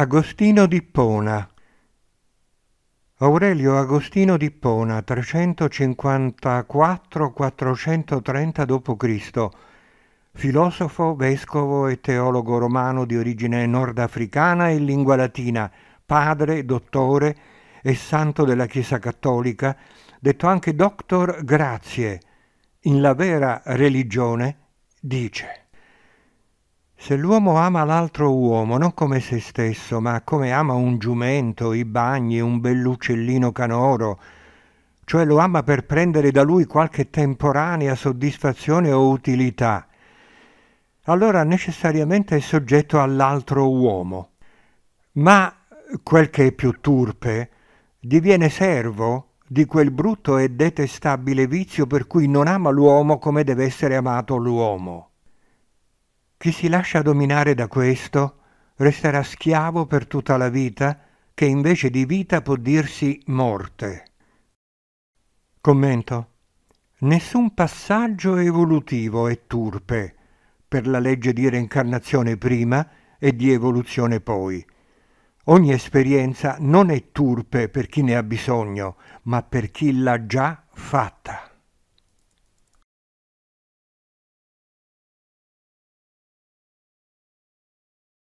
Agostino di Pona Aurelio Agostino di Pona 354-430 d.C. Filosofo, vescovo e teologo romano di origine nordafricana e lingua latina, padre, dottore e santo della Chiesa Cattolica, detto anche Doctor Grazie, in la vera religione, dice. Se l'uomo ama l'altro uomo non come se stesso, ma come ama un giumento, i bagni, un bell'uccellino canoro, cioè lo ama per prendere da lui qualche temporanea soddisfazione o utilità, allora necessariamente è soggetto all'altro uomo. Ma quel che è più turpe diviene servo di quel brutto e detestabile vizio per cui non ama l'uomo come deve essere amato l'uomo. Chi si lascia dominare da questo resterà schiavo per tutta la vita, che invece di vita può dirsi morte. Commento. Nessun passaggio evolutivo è turpe, per la legge di reincarnazione prima e di evoluzione poi. Ogni esperienza non è turpe per chi ne ha bisogno, ma per chi l'ha già fatta.